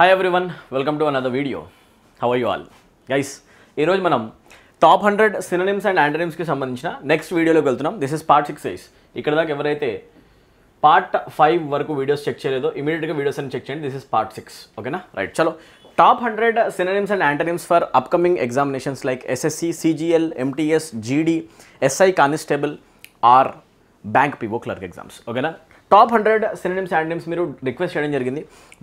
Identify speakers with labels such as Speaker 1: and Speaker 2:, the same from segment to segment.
Speaker 1: Hi one welcome to another video how you all guys ఈరోజు మనం top hundred synonyms and యాంటనిమ్స్కి సంబంధించిన next వీడియోలోకి వెళ్తున్నాం దిస్ ఇస్ పార్ట్ సిక్స్ సైజ్ ఇక్కడ దాకా ఎవరైతే పార్ట్ ఫైవ్ వరకు వీడియోస్ చెక్ చేయలేదో ఇమీడియట్గా వీడియోస్ అని చెక్ చేయండి దిస్ ఇస్ పార్ట్ సిక్స్ ఓకేనా రైట్ చలో top hundred synonyms and antonyms for upcoming examinations like SSC CGL MTS GD SI constable or bank PO clerk exams ఓకేనా top hundred synonyms and names మీరు request చేయడం జరిగింది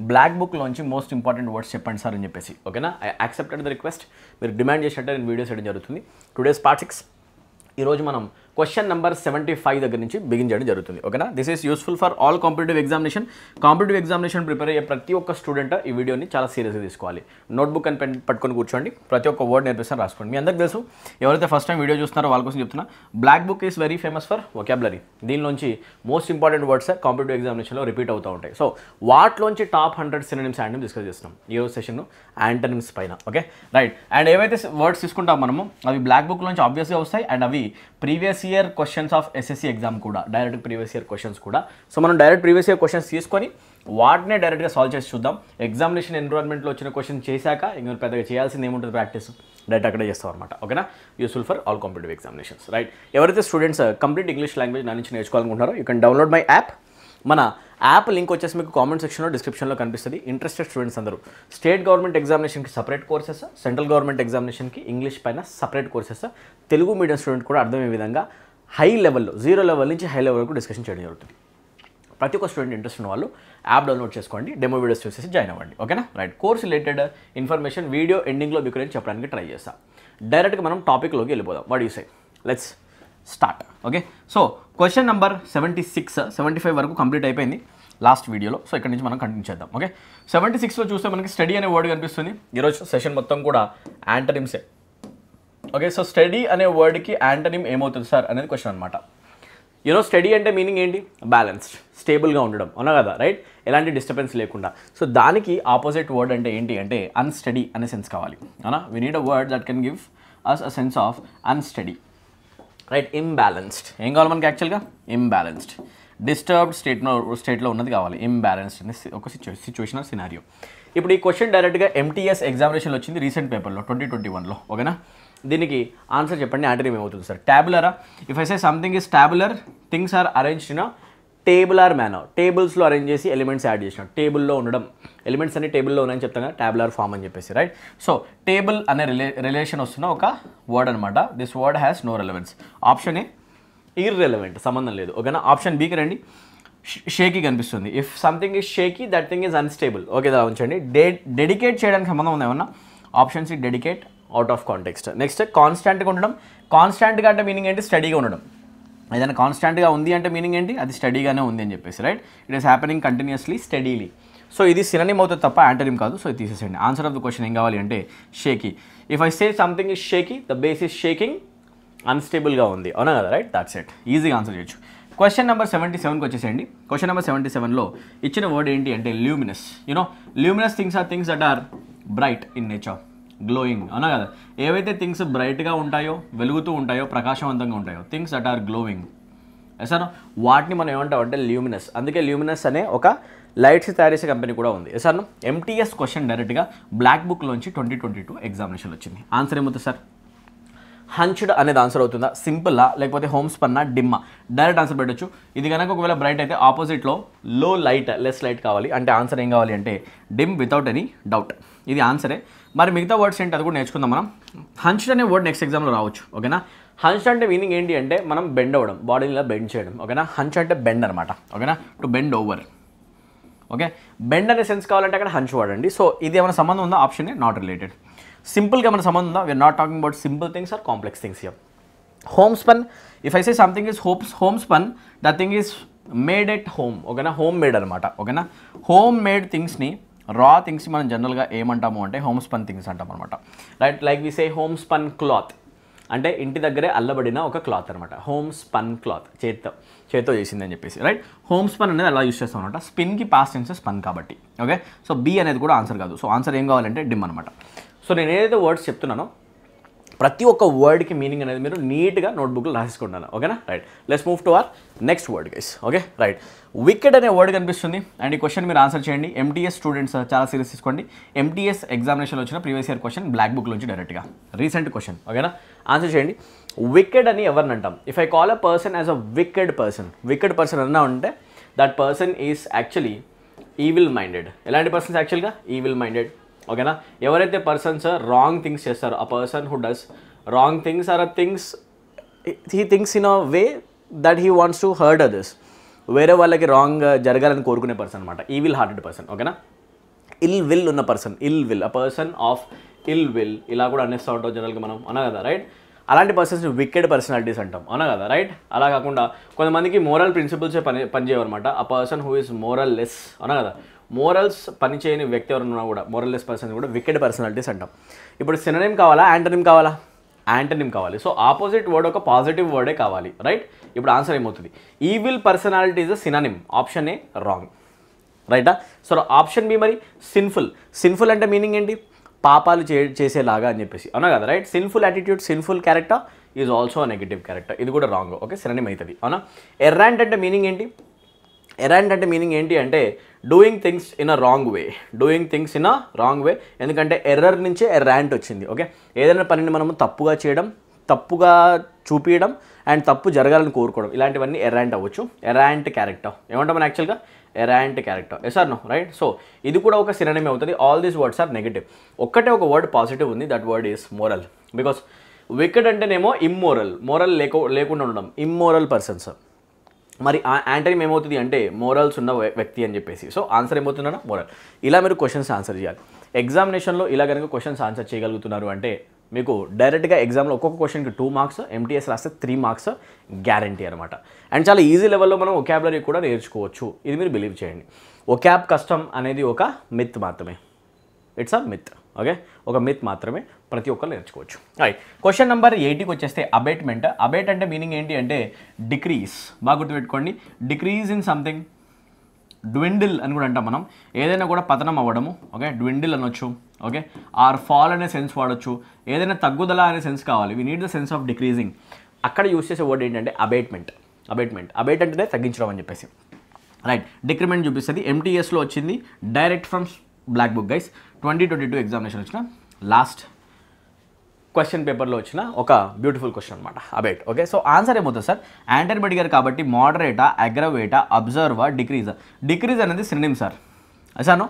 Speaker 1: black బుక్లోంచి most important words చెప్పండి sir అని చెప్పేసి ఓకేనా I accepted the request మీరు డిమాండ్ చేసినట్టే నేను వీడియోస్ చేయడం జరుగుతుంది టుడేస్ పార్ట్ సిక్స్ ఈరోజు మనం క్వశ్చన్ నెంబర్ సెవెంటీ ఫైవ్ దగ్గర నుంచి బిగిన్ చేయడం జరుగుతుంది ఓకేనా this is useful for all competitive examination competitive examination prepare అయ్యే ప్రతి ఒక్క స్టూడెంట్ ఈ వీడియోని చాలా సీరియస్గా తీసుకోవాలి నోట్బుక్ అని పట్టుకొని కూర్చోండి ప్రతి ఒక్క వర్డ్ నేర్పిస్తాను రాసుకోండి మీ అందరికీ తెలుసు ఎవరైతే ఫస్ట్ టైం వీడియో చూస్తున్నారో వాళ్ళ కోసం చెప్తున్నా black book is very famous for vocabulary దీనిలోంచి మోస్ట్ ఇంపార్టెంట్ వర్డ్స్ కాంపిటేటివ్ ఎగ్జామినేషన్లో రిపీట్ అవుతూ ఉంటాయి సో వాటిలోంచి top hundred synonyms and discuss చేస్తున్నాం ఈ సెషన్ యాంటనిమ్స్ పైన ఓకే రైట్ అండ్ ఏవైతే వర్డ్స్ తీసుకుంటాం మనము అవి బ్లాక్ బుక్ నుంచి ఆబ్వియస్గా వస్తాయి అండ్ అవి previous year questions of SSC exam కూడా డైరెక్ట్ ప్రీవియస్ ఇయర్ క్వశ్చన్స్ కూడా సో మనం డైరెక్ట్ ప్రీవియస్ ఇయర్ క్వశ్చన్స్ తీసుకొని వాటినే డైరెక్ట్గా సాల్వ్ చేసి చూద్దాం ఎగ్జామినేషన్ ఎన్విరాన్మెంట్లో వచ్చిన క్వశ్చన్ చేశాక ఇంకా పెద్దగా చేయాల్సింది ఏముంటుంది ప్రాక్టీస్ డైరెక్ట్ అక్కడే చేస్తాం అనమాట ఓకేనా useful for all competitive examinations right ఎవరైతే స్టూడెంట్స్ కంప్లీట్ ఇంగ్లీష్ లాంగ్వేజ్ నా నుంచి నేర్చుకోవాలనుకుంటున్నారో you can download my app మన యాప్ లింక్ వచ్చేసి మీకు కామెంట్ సెక్షన్లో డిస్క్రిప్షన్లో కనిపిస్తుంది ఇంట్రెస్టెడ్ స్టూడెంట్స్ అందరూ స్టేట్ గవర్నమెంట్ ఎగ్జామినేషన్కి సపరేట్ కోర్సెస్ సెంట్రల్ గవర్నమెంట్ ఎగ్జామినేషన్కి ఇంగ్లీష్ పైన separate courses Telugu medium student కూడా అర్థమయ్యే విధంగా హై లెవెల్లో జీరో లెవెల్ నుంచి హై లెవెల్ వరకు డిస్కషన్ చేయడం జరుగుతుంది ప్రతి ఒక్క స్టూడెంట్ ఇంట్రెస్ట్ ఉన్న వాళ్ళు యాప్ డౌన్లోడ్ చేసుకోండి డెమో వీడియోస్ చూసేసి జాయిన్ అవ్వండి ఓకేనా right course related information video ఎండింగ్లో మీకు నేను చెప్పడానికి ట్రై చేస్తాను డైరెక్ట్గా మనం టాపిక్లోకి వెళ్ళిపోదాం what you say let's start okay so question number seventy six seventy five వరకు కంప్లీట్ అయిపోయింది లాస్ట్ వీడియోలో సో ఇక్కడ నుంచి మనం కంటిన్యూ చేద్దాం ఓకే సెవెంటీ సిక్స్లో చూస్తే మనకి స్టడీ అనే వర్డ్ కనిపిస్తుంది ఈరోజు సెషన్ మొత్తం కూడా యాంటనిమ్సే ఓకే సో స్టడీ అనే వర్డ్కి యాంటనిమ్ ఏమవుతుంది సార్ అనేది క్వశ్చన్ అనమాట ఈరోజు స్టడీ అంటే మీనింగ్ ఏంటి బ్యాలెన్స్డ్ స్టేబుల్గా ఉండడం అవునా కదా రైట్ ఎలాంటి డిస్టర్బెన్స్ లేకుండా సో దానికి ఆపోజిట్ వర్డ్ అంటే ఏంటి అంటే అన్స్టడీ అనే సెన్స్ కావాలి అవునా we need a word that can give us a sense of unsteady right imbalanced ఏం కావాలి మనకి యాక్చువల్గా ఇంబ్యాలెన్స్డ్ డిస్టర్బ్డ్ స్టేట్లో స్టేట్లో ఉన్నది కావాలి ఇంబ్యాలెన్స్డ్ అనే ఒక సిచ్యువేషనల్ సినారియో ఇప్పుడు ఈ క్వశ్చన్ డైరెక్ట్గా ఎంటీఎస్ ఎగ్జామినేషన్లో వచ్చింది రీసెంట్ పేపర్లో ట్వంటీ ట్వంటీ వన్లో ఓకేనా దీనికి ఆన్సర్ చెప్పండి ఆంటరీ ఏమవుతుంది సార్ ట్యాబులరా if I say something is tabular things are arranged in table or manner టేబుల్స్లో అరేంజ్ చేసి ఎలిమెంట్స్ యాడ్ చేసిన టేబుల్లో ఉండడం ఎలిమెంట్స్ అన్ని టేబుల్లో ఉన్నాయని చెప్తాను ట్యాబులర్ ఫామ్ అని చెప్పేసి రైట్ సో టేబుల్ అనే రిలే రిలేషన్ వస్తున్న ఒక వర్డ్ అనమాట this word has no relevance option A irrelevant సంబంధం లేదు ఓకేనా ఆప్షన్ బీకి రండి షేకీ కనిపిస్తుంది if something is shaky that thing is unstable okay దా ఉంచండి డెడికేట్ చేయడానికి సంబంధం ఉంది ఏమన్నా options dedicate out of context next కాన్స్టాంట్గా ఉండడం కాన్స్టాంట్గా అంటే మీనింగ్ ఏంటి స్టడీగా ఉండడం ఏదైనా కాన్స్టాంట్గా ఉంది అంటే మీనింగ్ ఏంటి అది స్టడీగానే ఉంది అని చెప్పేసి right it is happening continuously steadily so ఇది సినిమా అవుతుంది తప్ప యాంటనిమ్ కాదు సో ఇది తీసేసేయండి ఆన్సర్ ఆఫ్ ద క్వశ్చన్ ఏం కావాలి అంటే shaky if I say something is shaky the base is shaking అన్స్టేబుల్గా ఉంది అవునా కదా రైట్ దాట్స్ ఎట్ ఈజీగా ఆన్సర్ చేయొచ్చు క్వశ్చన్ నెంబర్ సెవెంటీ సెవెన్కి వచ్చేసేయండి క్వశ్చన్ నెంబర్ సెవెంటీ సెవెన్లో ఇచ్చిన వర్డ్ ఏంటి అంటే luminous you know luminous things are things that are bright in nature glowing అవునా కదా ఏవైతే థింగ్స్ బ్రైట్గా ఉంటాయో వెలుగుతూ ఉంటాయో ప్రకాశవంతంగా ఉంటాయో things that are glowing sir వాటిని మనం ఏమంటాం అంటే ల్యూమినస్ అందుకే ల్యూమినస్ అనే ఒక లైట్స్ తయారు చేసే కంపెనీ కూడా ఉంది సార్ ఎంటీఎస్ క్వశ్చన్ డైరెక్ట్గా బ్లాక్ బుక్లోంచి ట్వంటీ ట్వంటీ టూ ఎగ్జామినేషన్ వచ్చింది ఆన్సర్ ఏమవుతుంది సార్ హంచ్డ్ అనేది ఆన్సర్ అవుతుందా సింపుల్లా లేకపోతే హోమ్స్ పన్నా డిమ్మా డైరెక్ట్ ఆన్సర్ పెట్టచ్చు ఇది కనుక ఒకవేళ బ్రైట్ అయితే ఆపోజిట్లో లో లైట్ లెస్ లైట్ కావాలి అంటే ఆన్సర్ ఏం కావాలి అంటే డిమ్ వితౌట్ ఎనీ డౌట్ ఇది ఆన్సరే మరి మిగతా వర్డ్స్ ఏంటి అది కూడా నేర్చుకుందాం మనం హన్స్డ్ అనే వర్డ్ నెక్స్ట్ ఎగ్జామ్లో రావచ్చు ఓకేనా హన్స్డ్ అంటే మీనింగ్ ఏంటి అంటే మనం బెండ్ అవ్వడం బాడీని ఇలా బెండ్ చేయడం ఓకేనా హంచ్ అంటే బెండ్ అనమాట ఓకేనా to bend over okay bend అనే సెన్స్ కావాలంటే అక్కడ హంచ్ వాడండి సో ఇది ఏమైనా సంబంధం ఉందా ఆప్షన్ నాట్ రిలేటెడ్ సింపుల్గా ఏమైనా సంబంధం ఉందా we're not talking about simple things or complex things here homespun if I say something is hopes homespun the thing is made at home ఓకేనా హోమ్ మేడ్ అనమాట ఓకేనా home made థింగ్స్ని రా things మనం జనరల్గా ఏమంటాము అంటే home spun things అంటాం అనమాట right like we say homespun cloth అంటే ఇంటి దగ్గరే అల్లబడిన ఒక క్లాత్ అనమాట హోమ్ స్పన్ క్లాత్ చేత్తో చేత్తో చేసింది అని చెప్పేసి రైట్ హోమ్ స్పన్ అనేది అలా యూస్ చేస్తాం అనమాట స్పిన్కి పాస్ టెన్స్ స్పన్ కాబట్టి ఓకే సో బి అనేది కూడా ఆన్సర్ కాదు సో ఆన్సర్ ఏం కావాలంటే డిమ్ అనమాట సో నేను ఏదైతే వర్డ్స్ చెప్తున్నానో ప్రతి ఒక్క వర్డ్కి మీనింగ్ అనేది మీరు నీట్గా నోట్బుక్లో రాసేసుకుంటాను ఓకేనా right let's move to our next word guys okay right wicket అనే వర్డ్ కనిపిస్తుంది అండ్ ఈ క్వశ్చన్ మీరు ఆన్సర్ చేయండి ఎంటీఎస్ స్టూడెంట్స్ uh, చాలా సీరియస్ తీసుకోండి ఎంటీఎస్ ఎగ్జామినేషన్లో వచ్చిన previous year question black book నుంచి డైరెక్ట్గా రీసెంట్ క్వశ్చన్ ఓకేనా ఆన్సర్ చేయండి వికెడ్ అని ఎవరిని అంటాం if I call a person as a wicked person wicked person అన్నా ఉంటే that person is actually evil minded ఎలాంటి పర్సన్స్ యాక్చువల్గా ఈవిల్ మైండెడ్ ఓకేనా ఎవరైతే పర్సన్స్ రాంగ్ థింగ్స్ చేస్తారో ఆ person who does wrong things or a things he things in a way that he wants to hurt others వేరే వాళ్ళకి wrong జరగాలని కోరుకునే పర్సన్ అనమాట విల్ హార్టెడ్ పర్సన్ ఓకేనా ఇల్ విల్ ఉన్న person ill will a person of ill will ఇలా కూడా అనేస్తూ ఉంటాం జనరల్గా మనం అనా కదా రైట్ అలాంటి పర్సన్స్ వికెడ్ పర్సనాలిటీస్ అంటాం అవునా కదా రైట్ అలా కాకుండా కొంతమందికి మోరల్ ప్రిన్సిపల్సే పని పనిచేయవన్నమాట ఆ person who is moral less అవునా కదా మోరల్స్ పనిచేయని వ్యక్తి ఎవరున్నా కూడా మోరల్ లెస్ పర్సన్ కూడా వికెడ్ పర్సనాలిటీస్ అంటాం ఇప్పుడు సిననేమ్ కావాలా యాంటనిమ్ కావాలా యాంటనిమ్ కావాలి సో ఆపోజిట్ వర్డ్ ఒక పాజిటివ్ వర్డే కావాలి రైట్ ఇప్పుడు ఆన్సర్ ఏమవుతుంది evil personality is a synonym option A wrong రైటా సో ఆప్షన్ బి మరి సిన్ఫుల్ సిన్ఫుల్ అంటే మీనింగ్ ఏంటి పాపాలు చే చేసేలాగా అని చెప్పేసి అవునా కదా right sinful attitude sinful character is also negative character ఇది కూడా రాంగ్ ఓకే సినిమా అవుతుంది అవునా ఎర్రాంట్ అంటే మీనింగ్ ఏంటి ఎర్రాంట్ అంటే మీనింగ్ ఏంటి అంటే doing things in a wrong way doing things in a wrong way ఎందుకంటే ఎర్రర్ నుంచే ర్యాంట్ వచ్చింది ఓకే ఏదైనా పనిని మనము తప్పుగా చేయడం తప్పుగా చూపించడం అండ్ తప్పు జరగాలని కోరుకోవడం ఇలాంటివన్నీ ఎరాంట్ అవ్వచ్చు ఎరాంట్ క్యారెక్టర్ ఏమంటాం మనం యాక్చువల్గా errant character yes or no right so ఇది కూడా ఒక సినిమే అవుతుంది all these words are negative ఒక్కటే ఒక వర్డ్ పాజిటివ్ ఉంది that word is moral because wicked అంటేనేమో ఇమ్మోరల్ మోరల్ లేకు లేకుండా ఉండడం ఇమ్మోరల్ పర్సన్స్ మరి యాంటనీ ఏమవుతుంది అంటే మోరల్స్ ఉన్న వ్యక్తి అని చెప్పేసి సో ఆన్సర్ ఏమవుతుందన్న మోరల్ ఇలా మీరు క్వశ్చన్స్ ఆన్సర్ చేయాలి ఎగ్జామినేషన్లో ఇలా కనుక క్వశ్చన్స్ ఆన్సర్ చేయగలుగుతున్నారు అంటే మీకు డైరెక్ట్గా ఎగ్జామ్లో ఒక్కొక్క క్వశ్చన్కి టూ మార్క్స్ ఎంటీఎస్ రాస్తే త్రీ మార్క్స్ గ్యారంటీ అనమాట అండ్ చాలా ఈజీ లెవెల్లో మనం ఒకాబులరీ కూడా నేర్చుకోవచ్చు ఇది మీరు బిలీవ్ చేయండి ఒకాబ్ కష్టం అనేది ఒక మిత్ మాత్రమే ఇట్స్ అ మిత్ ఓకే ఒక మిత్ మాత్రమే ప్రతి ఒక్కరు నేర్చుకోవచ్చు రైట్ క్వశ్చన్ నెంబర్ ఎయిటీకి వచ్చేస్తే అబేట్మెంట్ అబేట్ అంటే మీనింగ్ ఏంటి అంటే డిక్రీస్ బాగా గుర్తుపెట్టుకోండి డిక్రీజ్ ఇన్ సంథింగ్ డ్విండిల్ అని కూడా అంటాం మనం ఏదైనా కూడా పతనం అవ్వడము ఓకే డ్విండిల్ అనొచ్చు ఓకే ఆర్ ఫాల్ అనే సెన్స్ వాడచ్చు ఏదైనా తగ్గుదల అనే సెన్స్ కావాలి we need the sense of decreasing అక్కడ యూస్ చేసే వర్డ్ ఏంటంటే అబేట్మెంట్ అబేట్మెంట్ అబేట్ అంటే తగ్గించడం అని చెప్పేసి రైట్ డిక్రిమెంట్ చూపిస్తుంది ఎంటీఎస్లో వచ్చింది direct from black book guys twenty twenty two examination వచ్చిన లాస్ట్ క్వశ్చన్ పేపర్లో వచ్చిన ఒక బ్యూటిఫుల్ క్వశ్చన్ అనమాట అబేట్ ఓకే సో ఆన్సర్ ఏమవుతుంది సార్ యాంటర్బెట్ గారు కాబట్టి మోడరేటా అగ్రవేటా అబ్జర్వా డిక్రీజ్ డిక్రీజ్ అనేది సినిమ్ సార్ అసాను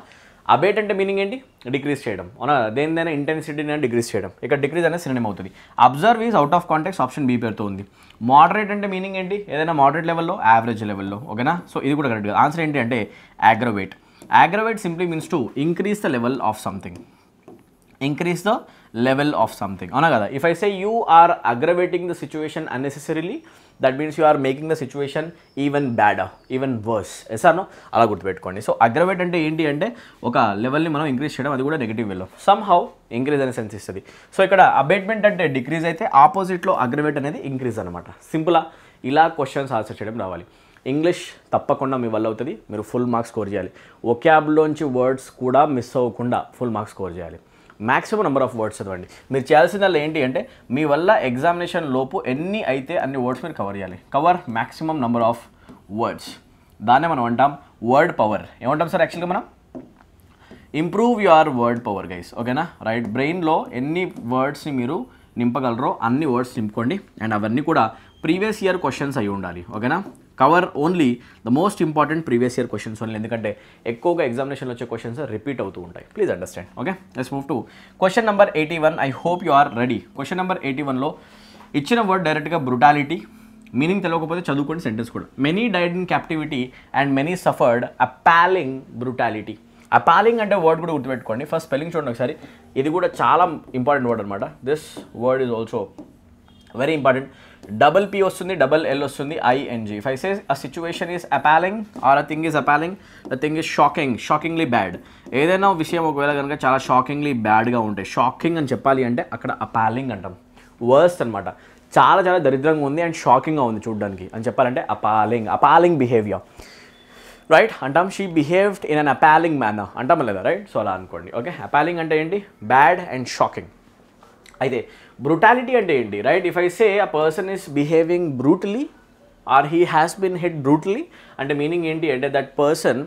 Speaker 1: అబేట్ అంటే మీనింగ్ ఏంటి డిక్రీజ్ చేయడం అవునా దేనిదైనా ఇంటెన్సిటీని డిక్రీజ్ చేయడం ఇక్కడ డిక్రీజ్ అనేది సినిమం అవుతుంది observe is out of contacts option B పేరుతో ఉంది మోడరేట్ అంటే మీనింగ్ ఏంటి ఏదైనా మోడరేట్ లెవెల్లో యావరేజ్ లెవెల్లో ఓకేనా సో ఇది కూడా కరెక్ట్ ఆన్సర్ ఏంటి అంటే aggravate aggravate simply means to increase the level of something increase the level of something అవునా కదా if I say you are aggravating the situation unnecessarily that means you are making the situation even bad even worse yes అలా గుర్తుపెట్టుకోండి so aggravate అంటే ఏంటి అంటే ఒక లెవెల్ని మనం ఇంక్రీజ్ చేయడం అది కూడా నెగిటివ్ వెళ్ళం సమ్ హౌ ఇంక్రీజ్ అనే సెన్స్ ఇస్తుంది సో ఇక్కడ అబేట్మెంట్ అంటే డిక్రీజ్ అయితే ఆపోజిట్లో అగ్రవేట్ అనేది ఇంక్రీజ్ అనమాట సింపుల్గా ఇలా క్వశ్చన్స్ ఆన్సర్ చేయడం రావాలి ఇంగ్లీష్ తప్పకుండా మీ వల్ల అవుతుంది మీరు ఫుల్ మార్క్స్ స్కోర్ చేయాలి ఒక్యాబ్లోంచి వర్డ్స్ కూడా మిస్ అవ్వకుండా ఫుల్ మార్క్స్ స్కోర్ చేయాలి మ్యాక్సిమం నెంబర్ ఆఫ్ వర్డ్స్ చదవండి మీరు చేయాల్సిందల్లా ఏంటి అంటే మీ వల్ల ఎగ్జామినేషన్ లోపు ఎన్ని అయితే అన్ని వర్డ్స్ మీరు కవర్ చేయాలి cover maximum number of words దాన్నే మనం అంటాం వర్డ్ పవర్ ఏమంటాం సార్ యాక్చువల్గా మనం improve your word power guys ఓకేనా రైట్ బ్రెయిన్లో ఎన్ని వర్డ్స్ని మీరు నింపగలరో అన్ని వర్డ్స్ నింపుకోండి అండ్ అవన్నీ కూడా ప్రీవియస్ ఇయర్ క్వశ్చన్స్ అయి ఉండాలి ఓకేనా cover only the most important previous year questions only ఎందుకంటే ఎక్కువగా ఎగ్జామినేషన్లో వచ్చే క్వశ్చన్స్ రిపీట్ అవుతూ ఉంటాయి please understand okay let's move to question number eighty one I hope you are ready question number eighty వన్లో ఇచ్చిన వర్డ్ డైరెక్ట్గా బ్రుటాలిటీ మీనింగ్ తెలియకపోతే చదువుకోండి సెంటెన్స్ కూడా many died in captivity and many suffered appalling brutality appalling అంటే word కూడా గుర్తుపెట్టుకోండి first spelling చూడండి ఒకసారి ఇది కూడా చాలా ఇంపార్టెంట్ వర్డ్ అనమాట this word is also very important double P వస్తుంది డబల్ ఎల్ వస్తుంది I N G if I say a situation is appalling or a thing is appalling the thing is shocking shockingly bad ఏదైనా విషయం ఒకవేళ కనుక చాలా shockingly బ్యాడ్గా ఉంటే షాకింగ్ అని చెప్పాలి అంటే అక్కడ అపాలింగ్ అంటాం వర్స్ట్ అనమాట చాలా చాలా దరిద్రంగా ఉంది అండ్ షాకింగ్గా ఉంది చూడడానికి అని చెప్పాలంటే అపాలింగ్ అపాలింగ్ బిహేవియర్ రైట్ అంటాం she behaved in an appalling manner అంటాం లేదా రైట్ సో అలా అనుకోండి ఓకే అపాలింగ్ అంటే ఏంటి బ్యాడ్ అండ్ షాకింగ్ అయితే బ్రూటాలిటీ అంటే ఏంటి right if I say a person is behaving brutally or he has been hit brutally అంటే మీనింగ్ ఏంటి అంటే దట్ పర్సన్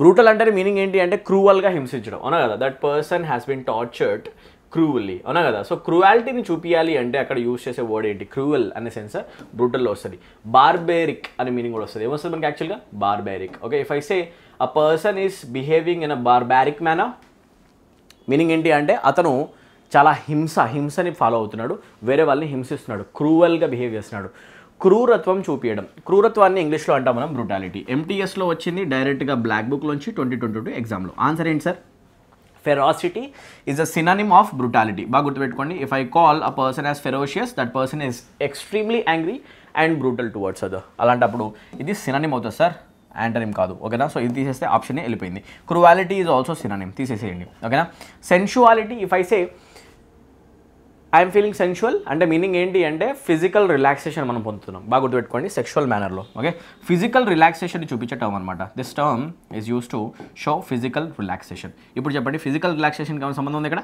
Speaker 1: బ్రూటల్ అంటే మీనింగ్ ఏంటి అంటే క్రూవల్గా హింసించడం అవునా కదా that person has been tortured cruelly అవునా కదా సో క్రూవాలిటీని చూపించాలి అంటే అక్కడ యూజ్ చేసే వర్డ్ ఏంటి క్రూవల్ అనే సెన్స్ బ్రూటల్లో వస్తుంది బార్బేరిక్ అనే మీనింగ్ కూడా వస్తుంది ఏమొస్తుంది మనకి యాక్చువల్గా barbaric okay if I say a person is behaving in a barbaric manner meaning ఏంటి అంటే అతను చాలా హింస హింసని ఫాలో అవుతున్నాడు వేరే వాళ్ళని హింసిస్తున్నాడు క్రూవల్గా బిహేవ్ చేస్తున్నాడు క్రూరత్వం చూపించడం క్రూరత్వాన్ని ఇంగ్లీష్లో అంటాం మనం బ్రుటాలిటీ ఎంటీఎస్లో వచ్చింది డైరెక్ట్గా బ్లాక్ బుక్లోంచి ట్వంటీ ట్వంటీ టూ ఎగ్జామ్లో ఆన్సర్ ఏంటి sir ferocity is a synonym of brutality బాగా గుర్తుపెట్టుకోండి if I call a person as ferocious that person is extremely angry and brutal towards అదో అలాంటప్పుడు ఇది సినానిమ్ అవుతుంది సార్ యాంటనిమ్ కాదు ఓకేనా సో ఇది తీసేస్తే ఆప్షన్ వెళ్ళిపోయింది క్రువాలిటీ ఈజ్ ఆల్సో సినానిమ్ తీసేసేయండి ఓకేనా sensuality if I say I'm feeling sensual అంటే మీనింగ్ ఏంటి అంటే ఫిజికల్ రిలాక్సేషన్ మనం పొందుతున్నాం బాగా గుర్తుపెట్టుకోండి సెక్షువల్ మేనర్లో ఓకే ఫిజికల్ రిలాక్సేషన్ చూపించే టర్మ్ అనమాట this term is use to show physical relaxation ఇప్పుడు చెప్పండి ఫిజికల్ రిలాక్సేషన్కి ఏమైనా సంబంధం ఉంది ఇక్కడ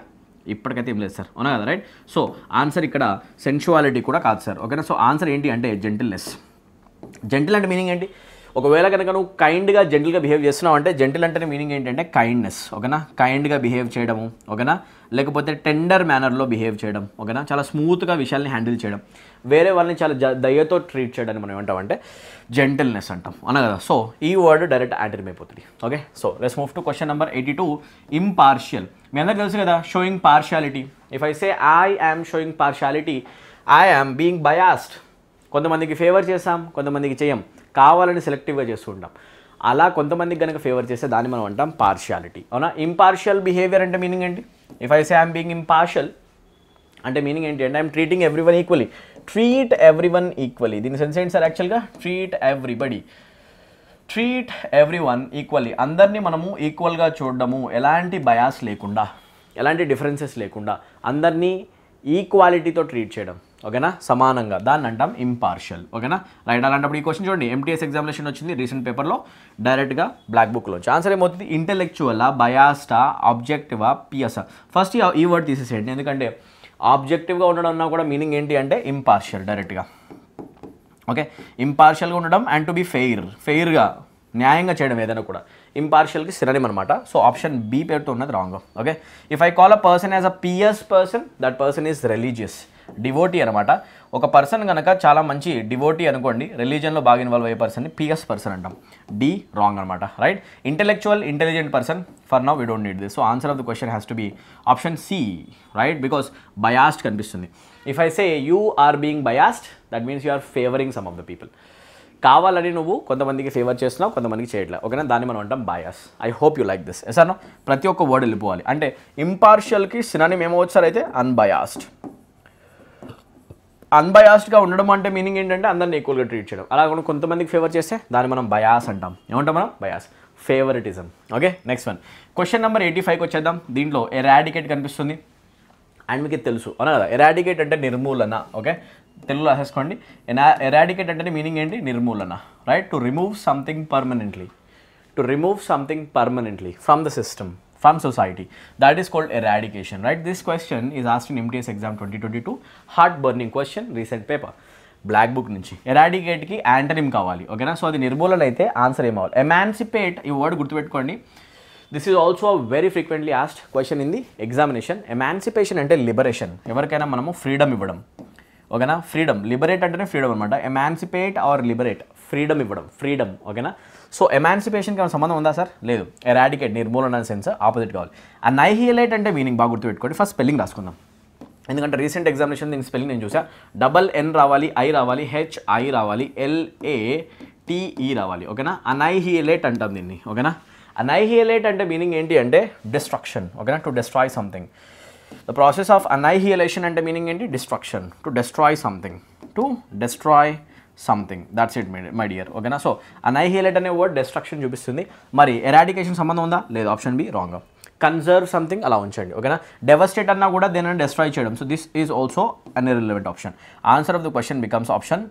Speaker 1: ఇప్పటికైతే ఏం లేదు సార్ అవునా కదా రైట్ సో ఆన్సర్ ఇక్కడ సెన్షువాలిటీ కూడా కాదు సార్ ఓకేనా సో ఆన్సర్ ఏంటి అంటే జెంటిల్నెస్ జెంటిల్ అంటే మీనింగ్ ఏంటి ఒకవేళ కనుక నువ్వు కైండ్గా జెంటిల్గా బిహేవ్ చేస్తున్నావు అంటే జెంటిల్ అంటే మీనింగ్ ఏంటంటే కైండ్నెస్ ఓకేనా కైండ్గా బిహేవ్ చేయడము ఓకేనా లేకపోతే టెండర్ మేనర్లో బిహేవ్ చేయడం ఓకేనా చాలా స్మూత్గా విషయాల్ని హ్యాండిల్ చేయడం వేరే వాళ్ళని చాలా దయతో ట్రీట్ చేయడానికి మనం ఏమంటాం అంటే జెంటిల్నెస్ అంటాం అనగా సో ఈ వర్డ్ డైరెక్ట్ యాంటర్మ్ అయిపోతుంది okay so let's move to question number eighty two impartial మీ అందరికీ తెలుసు కదా showing partiality if I say I am showing partiality I am being biased కొంతమందికి ఫేవర్ చేసాం కొంతమందికి చేయం కావాలని సెలెక్టివ్గా చేస్తూ ఉంటాం అలా కొంతమందికి కనుక ఫేవర్ చేస్తే దాన్ని మనం అంటాం పార్షియాలిటీ అవునా ఇంపార్షియల్ బిహేవియర్ అంటే మీనింగ్ ఏంటి if I say I'm being impartial అంటే మీనింగ్ ఏంటి అంటే I'm treating everyone equally treat everyone equally దీని సెన్స్ ఏంటి సార్ యాక్చువల్గా treat everybody treat everyone equally అందరినీ మనము ఈక్వల్గా చూడడము ఎలాంటి బయాస్ లేకుండా ఎలాంటి డిఫరెన్సెస్ లేకుండా అందరినీ ఈక్వాలిటీతో ట్రీట్ చేయడం ఓకేనా సమానంగా దాన్ని అంటాం ఇంపార్షియల్ ఓకేనా రైట్ అలాంటప్పుడు ఈ క్వశ్చన్ చూడండి ఎంటీఎస్ ఎగ్జామినేషన్ వచ్చింది రీసెంట్ పేపర్లో డైరెక్ట్గా బ్లాక్ బుక్లో ఆన్సర్ ఏమవుతుంది ఇంటెలెక్చువలా బయాస్టా ఆబ్జెక్టివా పిఎస్ ఫస్ట్ ఈ వర్డ్ తీసేసేయండి ఎందుకంటే ఆబ్జెక్టివ్గా ఉండడం అన్నా కూడా మీనింగ్ ఏంటి అంటే ఇంపార్షియల్ డైరెక్ట్గా ఓకే ఇంపార్షియల్గా ఉండడం అండ్ టు బి ఫెయిర్ ఫెయిర్గా న్యాయంగా చేయడం ఏదైనా కూడా ఇంపార్షియల్కి సిరణం అనమాట సో ఆప్షన్ బి పేరుతో ఉన్నది wrong okay if I call a person as a pious person that person is religious devotee అనమాట ఒక పర్సన్ కనుక చాలా మంచి డివోటీ అనుకోండి రిలీజన్లో బాగా ఇన్వాల్వ్ అయ్యే పర్సన్ని పిఎస్ పర్సన్ అంటాం డి రాంగ్ అనమాట right intellectual intelligent person for now we don't need this so answer of the question has to be option C right because biased కనిపిస్తుంది if I say you are being biased that means you are favouring some of the people కావాలని నువ్వు కొంతమందికి favour చేస్తున్నావు కొంతమందికి చేయట్లేదు ఓకేనా దాన్ని మనం అంటాం bias I hope you like this yes అన్న ప్రతి ఒక్క వర్డ్ వెళ్ళిపోవాలి అంటే ఇంపార్షియల్కి సినానిమ్ మేము సార్ అయితే అన్బయాస్డ్ అన్బయాస్డ్గా ఉండడం అంటే మీనింగ్ ఏంటంటే అందరిని ఈక్వల్గా ట్రీట్ చేయడం అలా కూడా కొంతమందికి ఫేవర్ చేస్తే దాన్ని మనం బయాస్ అంటాం ఏమంటాం మనం bias favouritism okay next one question number eighty ఫైవ్కి వచ్చేద్దాం దీంట్లో ఎరాడికేట్ కనిపిస్తుంది అండ్ మీకు తెలుసు అవునా కదా ఎరాడికేట్ అంటే నిర్మూలన ఓకే తెలుగులో రాసేసుకోండి ఎనా ఎరాడికేట్ అంటే మీనింగ్ ఏంటి నిర్మూలన right to remove something permanently to remove something permanently from the system from society. That is called eradication, right? This question is asked in MTS exam 2022, heart burning question, recent paper. Black book నుంచి ఎరాడికేట్కి antonym కావాలి ఓకేనా so అది నిర్మూలన అయితే answer ఏమవాలి ఎమాన్సిపేట్ ఈ word గుర్తుపెట్టుకోండి this is also very frequently asked question in the examination emancipation అంటే లిబరేషన్ ఎవరికైనా మనము ఫ్రీడమ్ ఇవ్వడం ఓకేనా ఫ్రీడమ్ లిబరేట్ అంటేనే ఫ్రీడమ్ అనమాట ఎమాన్సిపేట్ ఆర్ లిబరేట్ ఫ్రీడమ్ ఇవ్వడం ఫ్రీడమ్ ఓకేనా సో ఎమాన్సిపేషన్కి ఏమైనా సంబంధం ఉందా సార్ లేదు ఎరాడికేట్ నిర్మూలన సెన్స్ ఆపోజిట్ కావాలి ఆ నైహియలైట్ అంటే మీనింగ్ బాగా గుర్తుపెట్టుకోండి ఫస్ట్ స్పెల్లింగ్ రాసుకుందాం ఎందుకంటే రీసెంట్ ఎగ్జామినేషన్ దీని స్పెల్లింగ్ నేను చూసా డబల్ ఎన్ రావాలి ఐ రావాలి హెచ్ ఐ రావాలి ఎల్ఏ టీఈ e రావాలి ఓకేనా అనైహియలేట్ అంటాం దీన్ని ఓకేనా అనైహియలేట్ అంటే మీనింగ్ ఏంటి అంటే డిస్ట్రక్షన్ ఓకేనా to destroy something the process of annihilation అంటే మీనింగ్ ఏంటి destruction to destroy something to destroy something that's it my dear ఓకేనా సో అనైహిలేట్ అనే వర్డ్ డెస్ట్రక్షన్ చూపిస్తుంది మరి ఎరాడికేషన్ సంబంధం ఉందా లేదు option B wrong conserve something అలా ఉంచండి ఓకేనా డెవస్టేట్ అన్నా కూడా దేనైనా డెస్ట్రాయ్ చేయడం so this is also irrelevant option answer of the question becomes option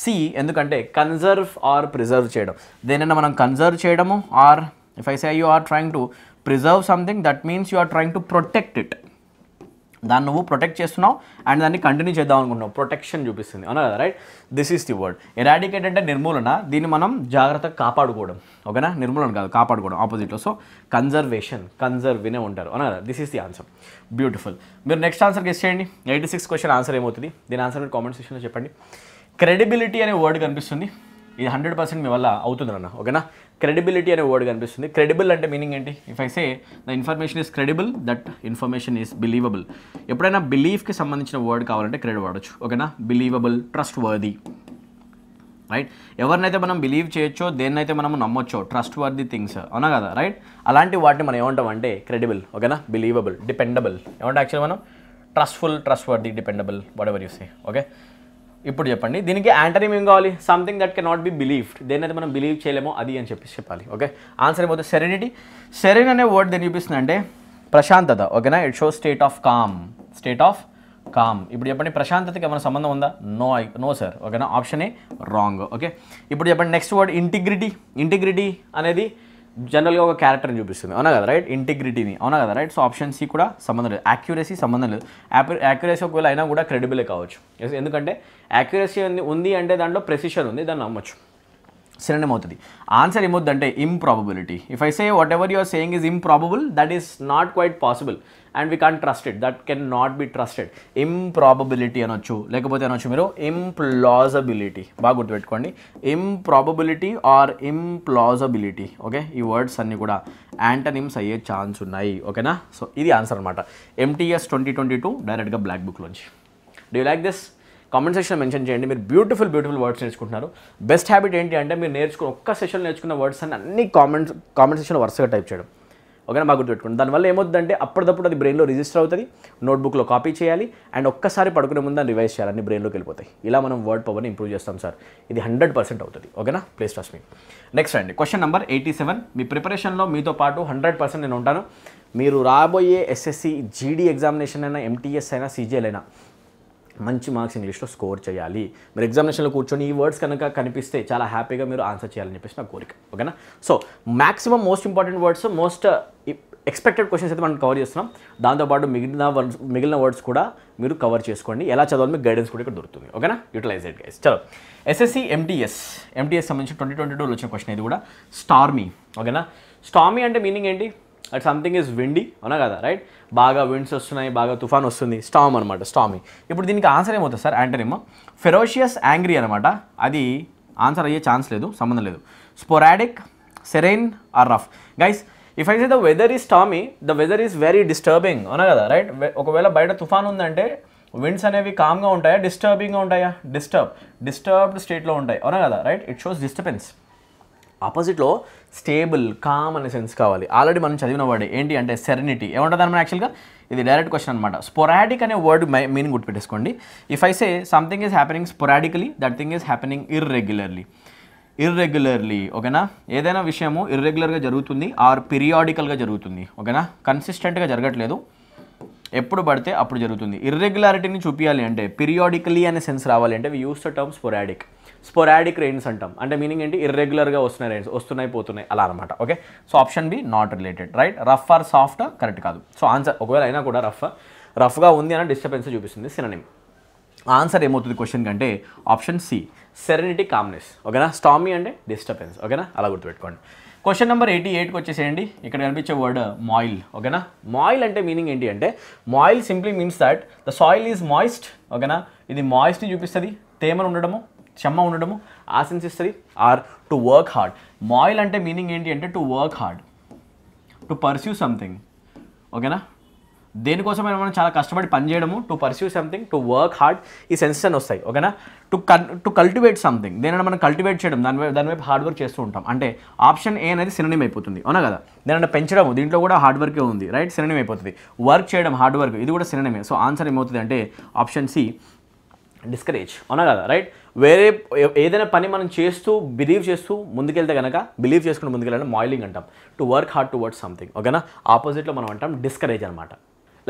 Speaker 1: C ఎందుకంటే కన్జర్వ్ ఆర్ ప్రిజర్వ్ చేయడం దేనైనా మనం కన్జర్వ్ చేయడము or if I say you are trying to preserve something that means you are trying to protect it దాన్ని నువ్వు protect చేస్తున్నావు and దాన్ని continue చేద్దాం అనుకుంటున్నావు ప్రొటెక్షన్ చూపిస్తుంది అవునా కదా right this is the word eradicate అంటే నిర్మూలన దీన్ని మనం జాగ్రత్తగా కాపాడుకోవడం ఓకేనా నిర్మూలన కాదు కాపాడుకోవడం ఆపోజిట్లో సో కన్జర్వేషన్ కన్జర్వినే ఉంటారు అవునా కదా this is the answer beautiful మీరు నెక్స్ట్ ఆన్సర్ గెస్ చేయండి ఎయిటీ సిక్స్ క్వశ్చన్ ఆన్సర్ ఏమవుతుంది దీని ఆన్సర్ మీరు కామెంట్ సెక్షన్లో చెప్పండి క్రెడిబిలిటీ అనే వర్డ్ కనిపిస్తుంది ఇది హండ్రెడ్ పర్సెంట్ మీ వల్ల అవుతుంది అన్న ఓకేనా క్రెడిబిలిటీ అనే వర్డ్ కనిపిస్తుంది క్రెడిబుల్ అంటే మీనింగ్ ఏంటి if I say the information is credible that information is believable ఎప్పుడైనా బిలీఫ్కి సంబంధించిన వర్డ్ కావాలంటే క్రెడిట్ వాడచ్చు ఓకేనా బిలీవబుల్ ట్రస్ట్ వర్ది రైట్ ఎవరినైతే మనం బిలీవ్ చేయొచ్చో దేన్నైతే మనం నమ్మొచ్చో ట్రస్ట్ వర్ది థింగ్స్ అవునా కదా రైట్ అలాంటి వాటిని మనం ఏమంటాం అంటే క్రెడిబుల్ ఓకేనా బిలీవబుల్ డిపెండబుల్ ఏమంటే యాక్చువల్ మనం trustful trustworthy dependable whatever you say okay ఇప్పుడు చెప్పండి దీనికి యాంటనిమ్ ఏం కావాలి something that can not be believed దేన్నైతే మనం బిలీవ్ చేయలేమో అది అని చెప్పి చెప్పాలి ఓకే ఆన్సర్ ఏమవుతుంది సెరెనిటీ సెరెన్ అనే వర్డ్ దేని చూపిస్తుంది అంటే ప్రశాంతత ఓకేనా it show state of calm state of calm ఇప్పుడు చెప్పండి ప్రశాంతతకి ఏమైనా సంబంధం ఉందా నో నో సార్ ఓకేనా ఆప్షన్ ఏ రాంగ్ ఓకే ఇప్పుడు చెప్పండి నెక్స్ట్ వర్డ్ ఇంటిగ్రిటీ ఇంటిగ్రిటీ అనేది జనరల్గా ఒక క్యారెక్టర్ని చూపిస్తుంది అవునా కదా రైట్ ఇంటిగ్రిటీని అవునా కదా రైట్ సో ఆప్షన్ సి కూడా సంబంధం లేదు యాక్యురసీ సంబంధం లేదు యాక్యురసీ ఒకవేళ అయినా కూడా క్రెడిబులే కావచ్చు ఎందుకంటే యాక్యురసీ ఉంది అంటే దాంట్లో ప్రెసిషన్ ఉంది దాన్ని నమ్మచ్చు సిరణం అవుతుంది ఆన్సర్ అంటే improbability if I say whatever you're saying is improbable that is not quite possible and we can't trusted that can not be trusted improbability అనొచ్చు లేకపోతే అనొచ్చు మీరు ఇంప్లాజబిలిటీ బాగా గుర్తుపెట్టుకోండి ఇంప్రాబబిలిటీ ఆర్ ఇంప్లాజబిలిటీ ఓకే ఈ words అన్నీ కూడా antonyms అయ్యే ఛాన్స్ ఉన్నాయి ఓకేనా సో ఇది ఆన్సర్ అనమాట ఎంటీఎస్ ట్వంటీ ట్వంటీ టూ డైరెక్ట్గా బ్లాక్ బుక్లోంచి do you like this comment section mention చేయండి మీరు బ్యూటిఫుల్ బ్యూటిఫుల్ వర్డ్స్ నేర్చుకుంటున్నారు బెస్ట్ హ్యాబిట్ ఏంటి అంటే మీరు నేర్చుకున్న ఒక్క సెషన్ నేర్చుకున్న వర్డ్స్ అని అన్ని కామెంట్స్ కామెంట్ సెక్షన్ వరుసగా టైప్ చేయడం ఓకేనా బాగా గుర్తుపెట్టుకోండి దానివల్ల ఏమొద్దంటే అప్పటిదప్పుడు అది బ్రెయిన్లో రిజిస్టర్ అవుతుంది నోట్బుక్లో కాపీ చేయాలి అండ్ ఒక్కసారి పడుకునే ముందు దాన్ని రివైజ్ చేయాలని బ్రెయిన్లోకి వెళ్ళిపోతాయి ఇలా మనం వర్డ్ పవర్ని ఇంప్రూవ్ చేస్తాం సార్ ఇది హండ్రెడ్ పర్సెంట్ అవుతుంది ఓకేనా ప్లేస్ ట్రస్ట్ మీ నెక్స్ట్ అండి క్వశ్చన్ నెంబర్ ఎయిటీ సెవెన్ మీ ప్రిపరేషన్లో మీతో పాటు హండ్రెడ్ పర్సెంట్ నేను ఉంటాను మీరు రాబోయే ఎస్ఎస్సి జీడీ ఎగ్జామినేషన్ అయినా ఎంటీఎస్ అయినా సీజీఎల్ అయినా మంచి మార్క్స్ ఇంగ్లీష్లో స్కోర్ చేయాలి మీరు ఎగ్జామినేషన్లో కూర్చొని ఈ వర్డ్స్ కనుక కనిపిస్తే చాలా హ్యాపీగా మీరు ఆన్సర్ చేయాలని చెప్పేసి నా కోరిక ఓకేనా so maximum most important words most expected questions అయితే మనం కవర్ చేస్తున్నాం దాంతోపాటు మిగిలిన వర్డ్స్ మిగిలిన వర్డ్స్ కూడా మీరు కవర్ చేసుకోండి ఎలా చదవాలి మీకు గైడెన్స్ కూడా ఇక్కడ దొరుకుతుంది ఓకేనా యూటిలైజ్ ఎడ్ గైస్ చలో ఎస్ఎస్సి ఎంటీఎస్ ఎంటీఎస్ సంబంధించి ట్వంటీ ట్వంటీ టూలో వచ్చిన క్వశ్చన్ ఇది కూడా స్టార్మీ ఓకేనా స్టార్మీ అంటే మీనింగ్ ఏంటి దట్ సంథింగ్ ఈజ్ విండీ అవునా కదా రైట్ బాగా విండ్స్ వస్తున్నాయి బాగా తుఫాన్ వస్తుంది స్టామ్ అనమాట స్టామీ ఇప్పుడు దీనికి ఆన్సర్ ఏమవుతుంది సార్ యాంటనిమ్ ఫెరోషియస్ యాంగ్రీ అనమాట అది ఆన్సర్ అయ్యే ఛాన్స్ లేదు సంబంధం లేదు sporadic serene or rough guys if I say the weather is stormy the weather is very disturbing అవునా కదా రైట్ ఒకవేళ బయట తుఫాన్ ఉందంటే విండ్స్ అనేవి కామ్గా ఉంటాయా డిస్టర్బింగ్గా ఉంటాయా డిస్టర్బ్ డిస్టర్బ్డ్ స్టేట్లో ఉంటాయి అవునా కదా రైట్ ఇట్ షోస్ డిస్టర్బెన్స్ ఆపోజిట్లో స్టేబుల్ కామ్ అనే సెన్స్ కావాలి ఆల్రెడీ మనం చదివిన వర్డ్ ఏంటి అంటే సెరెనిటీ ఏమంటుంది అనమాట యాక్చువల్గా ఇది డైరెక్ట్ క్వశ్చన్ అనమాట స్పొరాడిక్ అనే వర్డ్ మీనింగ్ గుర్తుపెట్టేసుకోండి if I say something is happening sporadically that thing is happening irregularly irregularly ఓకేనా ఏదైనా విషయము ఇర్రెగ్యులర్గా జరుగుతుంది ఆర్ పీరియాడికల్గా జరుగుతుంది ఓకేనా కన్సిస్టెంట్గా జరగట్లేదు ఎప్పుడు పడితే అప్పుడు జరుగుతుంది ఇర్రెగ్యులారిటీని చూపించాలి అంటే పీరియాడికలీ అనే సెన్స్ రావాలి అంటే we use the term sporadic sporadic rains అంటాం అంటే మీనింగ్ ఏంటి ఇర్రెగ్యులర్గా వస్తున్నాయి రెయిన్స్ వస్తున్నాయి పోతున్నాయి అలా అనమాట okay so option B not related right rough or soft correct కాదు సో ఆన్సర్ ఒకవేళ అయినా కూడా రఫ్ రఫ్గా ఉంది అని డిస్టర్బెన్స్ చూపిస్తుంది సిననిమ్ ఆన్సర్ ఏమవుతుంది క్వశ్చన్ కంటే ఆప్షన్ సి సెరెనిటీ కామ్నెస్ ఓకేనా స్టామీ అంటే డిస్టర్బెన్స్ ఓకేనా అలా గుర్తుపెట్టుకోండి క్వశ్చన్ నెంబర్ ఎయిటీ ఎయిట్కి వచ్చేసేయండి ఇక్కడ కనిపించే వర్డ్ మాయిల్ ఓకేనా మాయిల్ అంటే మీనింగ్ ఏంటి అంటే moil simply means that the soil is moist ఓకేనా ఇది మాయిస్ట్ని చూపిస్తుంది తేమను ఉండడము క్షమ ఉండడము ఆశంసిస్తుంది or to work hard moil అంటే మీనింగ్ ఏంటి అంటే to work hard to pursue something ఓకేనా దేనికోసం మనం చాలా కష్టపడి పనిచేయడము to pursue something to work hard ఈ అని వస్తాయి ఓకేనా టు టు కల్టివేట్ సంథింగ్ దేనైనా మనం కల్టివేట్ చేయడం దాని దానివైపు హార్డ్ వర్క్ చేస్తూ ఉంటాం అంటే ఆప్షన్ ఏ అనేది సినిమం అయిపోతుంది అవునా కదా దేనైనా పెంచడం దీంట్లో కూడా హార్డ్ వర్కే ఉంది రైట్ సినిమం అయిపోతుంది వర్క్ చేయడం హార్డ్ వర్క్ ఇది కూడా సినిమమే సో ఆన్సర్ ఏమవుతుంది అంటే ఆప్షన్ సి డిస్కరేజ్ అవునా కదా రైట్ వేరే ఏదైనా పని మనం చేస్తూ బిలీవ్ చేస్తూ ముందుకెళ్తే కనుక బిలీవ్ చేసుకుని ముందుకెళ్ళడం మాయిలింగ్ అంటాం to work hard towards something ఓకేనా ఆపోజిట్లో మనం అంటాం డిస్కరేజ్ అనమాట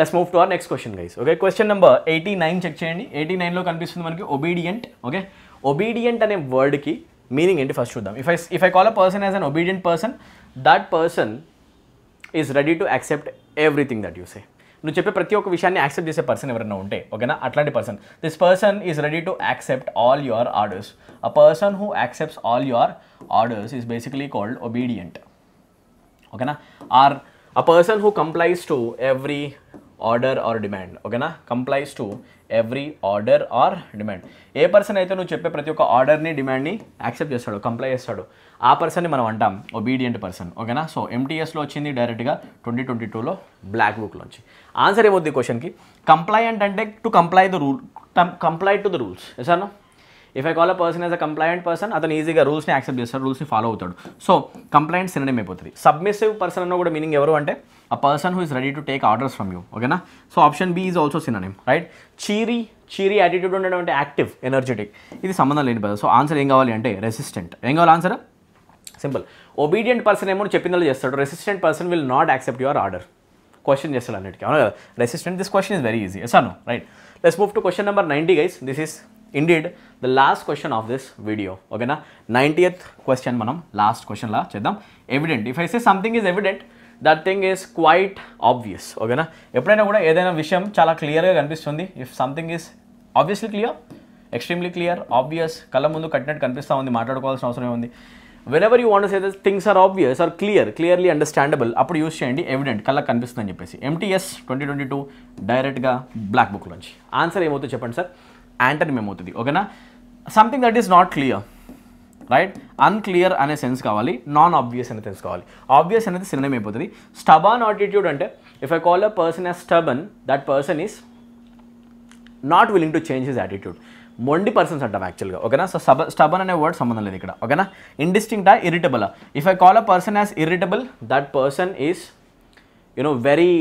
Speaker 1: let's move to our next question guys okay question number eighty nine check చేయండి ఎయిటీ నైన్లో కనిపిస్తుంది మనకి ఒబీడియంట్ ఓకే ఒబీడియంట్ అనే వర్డ్కి మీనింగ్ ఏంటి ఫస్ట్ చూద్దాం if I if I call a person as an obedient person that person is ready to accept everything that you say चपे प्रति विषयानी ऐक्सप्ट पर्सन एवरना उंटे ओके अट्ला person this person is ready to accept all your orders a person who accept all your orders is basically call obedient okay or a person who complies to every order or demand ఓకేనా complies to every order or demand a person అయితే నువ్వు చెప్పే ప్రతి ఒక్క ఆర్డర్ని డిమాండ్ని accept చేస్తాడు comply చేస్తాడు ఆ పర్సన్ని మనం అంటాం ఒబీడియంట్ పర్సన్ ఓకేనా సో ఎంటీఎస్లో వచ్చింది డైరెక్ట్గా ట్వంటీ ట్వంటీ టూలో బ్లాక్ బుక్లోంచి ఆన్సర్ ఏమొద్ది క్వశ్చన్కి కంప్లైంట్ అంటే to comply the rule comply to the rules ఎసాను if I call a person as a compliant person అతను ఈజీగా రూల్స్ని యాక్సెప్ట్ చేస్తాడు రూల్స్ని ఫాలో అవుతాడు సో కంప్లైంట్ సినిమం అయిపోతుంది సబ్మిసివ్ పర్సన్ అన్న కూడా మీనింగ్ ఎవరు అంటే a person who is ready to take orders from you okay na so option b is also synonym right cheery cheery attitude ఉండడం యాక్టివ్ ఎనర్జెటిక్ ఇది సంబంధం లేని పదం సో ఆన్సర్ ఏం కావాలి అంటే రెసిస్టెంట్ ఏం కావాలి ఆన్సర్ సింపుల్ ఒబీడియంట్ పర్సన్ ఏమో చెప్పిందో చేస్తాడు resistant person will not accept your order question చేస్తాడు అన్నిటికీ అవును కదా resistant this question is very easy yes right let's move to question number ninety guys this is indeed the last question of this video ఓకేనా ninetieth question మనం last క్వశ్చన్లా చేద్దాం evident if I say something is evident that thing is quite obvious ఓకేనా ఎప్పుడైనా కూడా ఏదైనా విషయం చాలా క్లియర్గా కనిపిస్తుంది if something is obviously clear extremely clear obvious కళ్ళ ముందు కట్టినట్టు కనిపిస్తూ ఉంది మాట్లాడుకోవాల్సిన అవసరం ఉంది whenever you want say these things are obvious or clear clearly understandable అప్పుడు యూస్ చేయండి ఎవిడెంట్ కళ్ళకు కనిపిస్తుందని చెప్పేసి ఎంటీఎస్ ట్వంటీ ట్వంటీ టూ డైరెక్ట్గా బ్లాక్ బుక్ నుంచి ఆన్సర్ ఏమవుతుంది చెప్పండి సార్ యాంటర్ ఏమవుతుంది ఓకేనా something that is not clear right unclear అనే సెన్స్ కావాలి నాన్ ఆబ్వియస్ అనే సెన్స్ కావాలి ఆబ్వియస్ అనేది సినిమా అయిపోతుంది స్టబన్ ఆటిట్యూడ్ అంటే if I call a person as stubborn that person is not willing to change his attitude మొండి పర్సన్స్ అంటాం యాక్చువల్గా ఓకేనా సో సబ స్టబన్ అనే వర్డ్ సంబంధం లేదు ఇక్కడ ఓకేనా ఇండిస్టింక్టా irritable if I call a person as irritable that person is you know very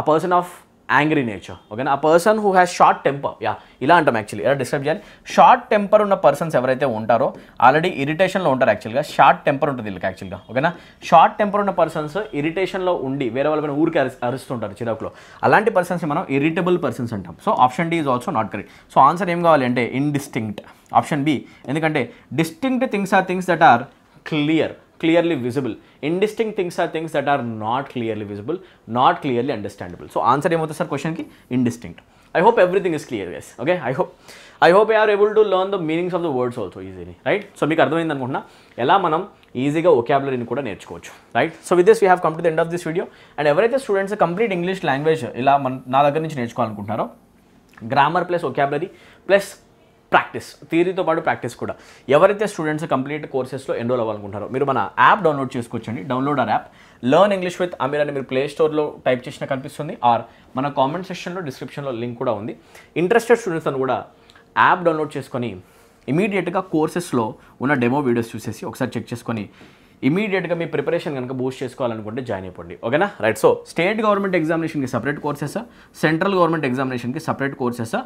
Speaker 1: a person of angry nature ఓకేనా a person who has short temper yeah ఇలా అంటాం యాక్చువల్లీ ఎలా డిస్క్రైబ్ చేయాలి షార్ట్ టెంపర్ ఉన్న పర్సన్స్ ఎవరైతే ఉంటారో ఆల్రెడీ ఇరిటేషన్లో ఉంటారు యాక్చువల్గా షార్ట్ టెంపర్ ఉంటుంది వీళ్ళకి యాక్చువల్గా ఓకేనా షార్ట్ టెంపర్ ఉన్న పర్సన్స్ ఇరిటేషన్లో ఉండి వేరే వాళ్ళ మీద ఊరికి అరుస్తుంటారు చిరాకులో అలాంటి పర్సన్స్ మనం ఇరిటబుల్ పర్సన్స్ అంటాం so option D is also not correct so answer ఏం కావాలి అంటే ఇన్డిస్టింక్ట్ ఆప్షన్ బి ఎందుకంటే distinct things are things that are clear clearly visible indistinct things are things that are not clearly visible not clearly understandable so answer ఏమవుతుంది sir క్వశ్చన్కి indistinct I hope everything is clear guess okay I hope I hope you're able to learn the meanings of the words also easily right so మీకు అర్థమైంది అనుకుంటున్నా ఎలా మనం ఈజీగా ఒకాబులరీని కూడా నేర్చుకోవచ్చు right so with this we have complete end of this video and ఎవరైతే స్టూడెంట్స్ కంప్లీట్ ఇంగ్లీష్ లాంగ్వేజ్ ఇలా మన నా దగ్గర నుంచి నేర్చుకోవాలనుకుంటున్నారో grammar plus vocabulary plus practice థియరీతో పాటు ప్రాక్టీస్ కూడా ఎవరైతే స్టూడెంట్స్ కంప్లీట్ కోర్సెస్లో ఎన్రోల్ అవ్వాలనుకుంటారో మీరు మన యాప్ డౌన్లోడ్ చేసుకోవచ్చండి download our app learn English with Amir అని మీరు ప్లే స్టోర్లో టైప్ చేసిన కనిపిస్తుంది ఆర్ మన కామెంట్ సెక్షన్లో డిస్క్రిప్షన్లో లింక్ కూడా ఉంది ఇంట్రెస్టెడ్ స్టూడెంట్స్ అని కూడా యాప్ డౌన్లోడ్ చేసుకొని ఇమీడియట్గా కోర్సెస్లో ఉన్న డెమో వీడియోస్ చూసేసి ఒకసారి చెక్ చేసుకొని ఇమీడియట్గా మీ ప్రిపరేషన్ కనుక బూస్ట్ చేసుకోవాలనుకుంటే జాయిన్ అయిపోండి ఓకేనా రైట్ సో స్టేట్ గవర్నమెంట్ ఎగ్జామినేషన్కి సపరేట్ కోర్సెస్ సెంట్రల్ గవర్నమెంట్ ఎగ్జామినేషన్కి సపరేట్ కోర్సెస్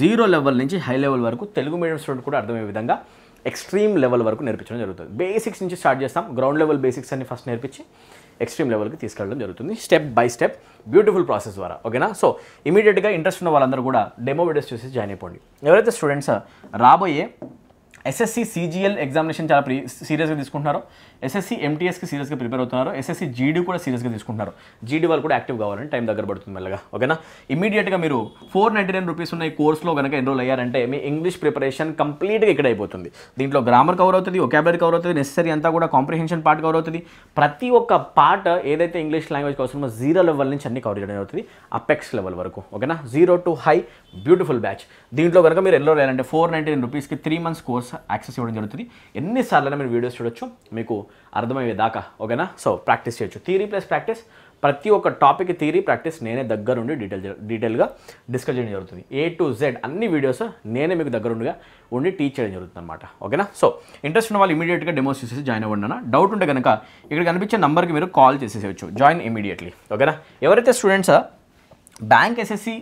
Speaker 1: జీరో లెవెల్ నుంచి హై లెవెల్ వరకు తెలుగు మీడియం స్టూడెంట్ కూడా అర్థమయ్యే విధంగా ఎక్స్ట్రీమ్ లెవెల్ వరకు నేర్పించడం జరుగుతుంది బేసిక్స్ నుంచి స్టార్ట్ చేస్తాం గ్రౌండ్ లెవెల్ బేసిక్స్ అన్ని ఫస్ట్ నేర్పించి ఎక్స్ట్రీమ్ లెవెల్కి తీసుకెళ్ళడం జరుగుతుంది step by step beautiful process ద్వారా ఓకేనా సో ఇమీడియట్గా ఇంట్రెస్ట్ ఉన్న వాళ్ళందరూ కూడా డెమో వీడియోస్ చూసి జాయిన్ అయిపోండి ఎవరైతే స్టూడెంట్స్ రాబోయే ఎస్ఎస్సి సీజీఎల్ ఎగ్జామినేషన్ చాలా ప్రీ సీరియస్గా తీసుకుంటున్నారు ఎస్ఎస్సి ఎంటీఎస్కి సీరియస్గా ప్రిపేర్ అవుతున్నారు ఎస్ఎస్సి జీడీ కూడా సీరియస్గా తీసుకుంటున్నారు జీడీ వాళ్ళు కూడా యాక్టివ్ కావాలని టైం దగ్గర పడుతుంది మెల్లగా ఓకేనా ఇమీడియట్గా మీరు ఫోర్ నైంటీ నైన్ రూపీస్ ఉన్న ఈ కోర్స్లో కనుక ఎన్రోల్ అయ్యారంటే మీ ఇంగ్లీష్ ప్రిపరేషన్ కంప్లీట్గా ఇక్కడ అయిపోతుంది దీంట్లో గ్రామర్ కవర్ అవుతుంది ఒకాబులరీ కవర్ అవుతుంది నెసరీ అంతా కూడా కాంప్రిహెన్షన్ పార్ట్ కవర్ అవుతుంది ప్రతి ఒక్క పార్ట్ ఏదైతే ఇంగ్లీష్ లాంగ్వేజ్ కోసమో జీరో లెవెల్ నుంచి అన్ని కవర్ చేయడం అవుతుంది అపెక్స్ లెవెల్ వరకు ఓకేనా zero to high beautiful batch దీంట్లో కనుక మీరు ఎన్రోల్ అయ్యారంటే ఫోర్ నైంటీ నైన్ రూపీస్కి త్రీ మంత్స్ కోర్స్ యాక్సెస్ ఇవ్వడం జరుగుతుంది ఎన్నిసార్లు మీరు వీడియోస్ చూడొచ్చు మీకు అర్థమయ్యే దాకా ఓకేనా సో ప్రాక్టీస్ చేయొచ్చు థీరీ ప్లస్ ప్రాక్టీస్ ప్రతి ఒక్క టాపిక్ థియరీ ప్రాక్టీస్ నేనే దగ్గరుండి డీటెయిల్ డీటెయిల్గా డిస్కస్ చేయడం జరుగుతుంది ఏ టు జెడ్ అన్ని వీడియోస్ నేనే మీకు దగ్గరుండిగా ఉండి టీచ్ చేయడం జరుగుతుంది అనమాట ఓకేనా సో ఇంట్రెస్ట్ ఉన్న వాళ్ళు ఇమీడియట్గా డెమోస్ చేసేసి జాయిన్ అవ్వండి అన్న డౌట్ ఉంటే కనుక ఇక్కడ కనిపించే నెంబర్కి మీరు కాల్ చేసేసేవచ్చు జాయిన్ ఇమీడియట్లీ ఓకేనా ఎవరైతే students bank SSC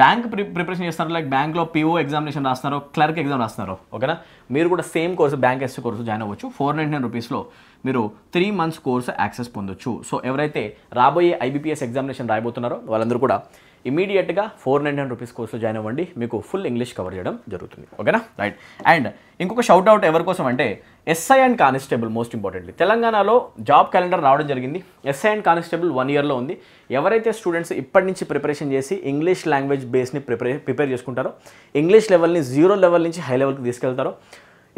Speaker 1: bank preparation చేస్తున్నారు లైక్ బ్యాంక్లో పీఓ ఎగ్జామినేషన్ రాస్తున్నారు క్లర్క్ ఎగ్జామ్ రాస్తున్నారు ఓకేనా మీరు కూడా same course bank SSC course join అవ్వచ్చు ఫోర్ నైంటీ నైన్ రూపీస్లో మీరు త్రీ మంత్స్ కోర్సు యాక్సెస్ పొందొచ్చు సో ఎవరైతే రాబోయే ఐబీపీఎస్ ఎగ్జామినేషన్ రాయబోతున్నారో వాళ్ళందరూ కూడా ఇమీడియట్గా ఫోర్ నైన్ నైన్ రూపీస్ కోర్సులో జాయిన్ అవ్వండి మీకు ఫుల్ ఇంగ్లీష్ కవర్ చేయడం జరుగుతుంది ఓకేనా రైట్ అండ్ ఇంకొక షౌట్ అవుట్ ఎవరి కోసం అంటే SI and constable most importantly తెలంగాణలో జాబ్ క్యాలెండర్ రావడం జరిగింది ఎస్ఐ అండ్ కానిస్టేబుల్ వన్ ఇయర్లో ఉంది ఎవరైతే స్టూడెంట్స్ ఇప్పటి నుంచి ప్రిపరేషన్ చేసి ఇంగ్లీష్ లాంగ్వేజ్ బేస్ని ప్రిపేర్ ప్రిపేర్ చేసుకుంటారో ఇంగ్లీష్ లెవెల్ని జీరో లెవెల్ నుంచి హై లెవెల్కి తీసుకెళ్తారో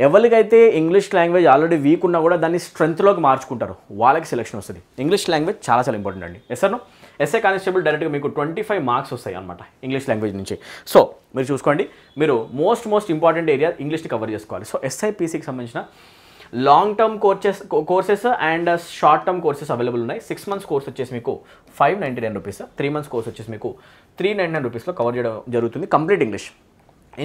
Speaker 1: ఎవరికైతే ఇంగ్లీష్ లాంగ్వేజ్ ఆల్రెడీ వీక్ ఉన్నా కూడా దాన్ని స్ట్రెంత్లోకి మార్చుకుంటారు వాళ్ళకి సెలెక్షన్ వస్తుంది ఇంగ్లీష్ లాంగ్వేజ్ చాలా చాలా ఇంపార్టెంట్ అండి ఎస్ సార్ ఎస్ఏ కానిస్టేబుల్ డైరెక్ట్గా మీకు ట్వంటీ ఫైవ్ మార్క్స్ వస్తాయి అనమాట ఇంగ్లీష్ లాంగ్వేజ్ నుంచి సో మీరు చూసుకోండి మీరు మోస్ట్ మోస్ట్ ఇంపార్టెంట్ ఏరియా ఇంగ్లీష్ని కవర్ చేసుకోవాలి సో ఎస్ఐపిసికి సంబంధించిన long term courses courses and short term courses available ఉన్నాయి సిక్స్ మంత్స్ కోర్స్ వచ్చేసి మీకు five ninety nine rupees three months course వచ్చేసి మీకు త్రీ నైంటీ నైన్ రూపీస్లో కవర్ చేయడం జరుగుతుంది complete English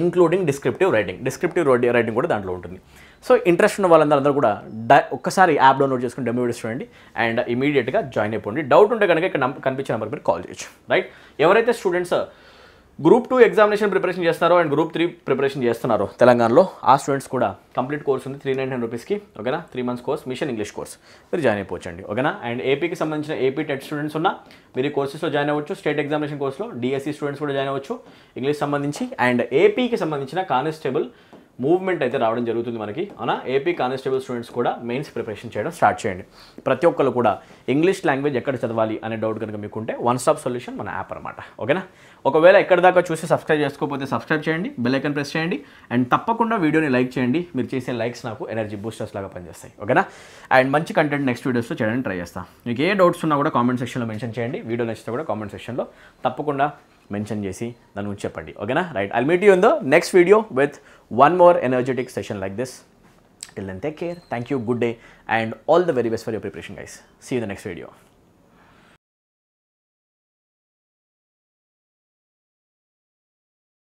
Speaker 1: including descriptive writing descriptive writing కూడా దాంట్లో ఉంటుంది సో ఇంట్రెస్ట్ ఉన్న వాళ్ళందరూ కూడా డై ఒక్కసారి యాప్ డౌన్లోడ్ చేసుకుని డెమో వీడియోస్ చూడండి అండ్ ఇమీడియట్గా జాయిన్ అయిపోండి డౌట్ ఉంటే కనుక ఇక్కడ కనిపించే నెంబర్ మీరు కాల్ చేయొచ్చు రైట్ ఎవరైతే students group two examination preparation చేస్తున్నారో అండ్ గ్రూప్ త్రీ ప్రిపరేషన్ చేస్తున్నారో తెలంగాణలో ఆ స్టూడెంట్స్ కూడా కంప్లీట్ కోర్స్ ఉంది త్రీ నైన్ హండ్రెడ్ రూపీస్కి ఓకేనా three months course mission English course మీరు జాయిన్ అయిపోవచ్చండి ఓకేనా అండ్ ఏపీకి సంబంధించిన ఏపీ టెట్ స్టూడెంట్స్ ఉన్నా మీరు ఈ కోర్సెస్లో జాయిన్ అవ్వచ్చు స్టేట్ ఎగ్జామినేషన్ కోర్స్లో డిఎస్సీ స్టూడెంట్స్ కూడా జాయిన్ అవ్వచ్చు ఇంగ్లీష్ సంబంధించి అండ్ ఏపీకి సంబంధించిన కానిస్టేబుల్ మూవ్మెంట్ అయితే రావడం జరుగుతుంది మనకి అనా ఏపీ కానిస్టేబుల్ స్టూడెంట్స్ కూడా మెయిన్స్ ప్రిపరేషన్ చేయడం స్టార్ట్ చేయండి ప్రతి ఒక్కరు కూడా ఇంగ్లీష్ లాంగ్వేజ్ ఎక్కడ చదవాలి అనే డౌట్ కనుక మీకు ఉంటే వన్ స్టాప్ సొల్యూషన్ మన యాప్ అనమాట ఓకేనా ఒకవేళ ఎక్కడ దాకా చూసి సబ్స్క్రైబ్ చేసుకోకపోతే సబ్స్క్రైబ్ చేయండి బెల్లైకన్ ప్రెస్ చేయండి అండ్ తప్పకుండా వీడియోని లైక్ చేయండి మీరు చేసే లైక్స్ నాకు ఎనర్జీ బూస్టర్స్ లాగా పనిచేస్తాయి ఓకేనా అండ్ మంచి కంటెంట్ నెక్స్ట్ వీడియోస్లో చేయడానికి ట్రై చేస్తాను మీకు ఏ డౌట్స్ ఉన్నా కూడా కామెంట్ సెక్షన్లో మెన్షన్ చేయండి వీడియో నచ్చితే కూడా కామెంట్ సెక్షన్లో తప్పకుండా మెన్షన్ చేసి నన్ను చెప్పండి ఓకేనా right I meet you next video with one more energetic session like this. Till then, take care. Thank you. Good day. And all the very best for your preparation, guys. See you in the next video.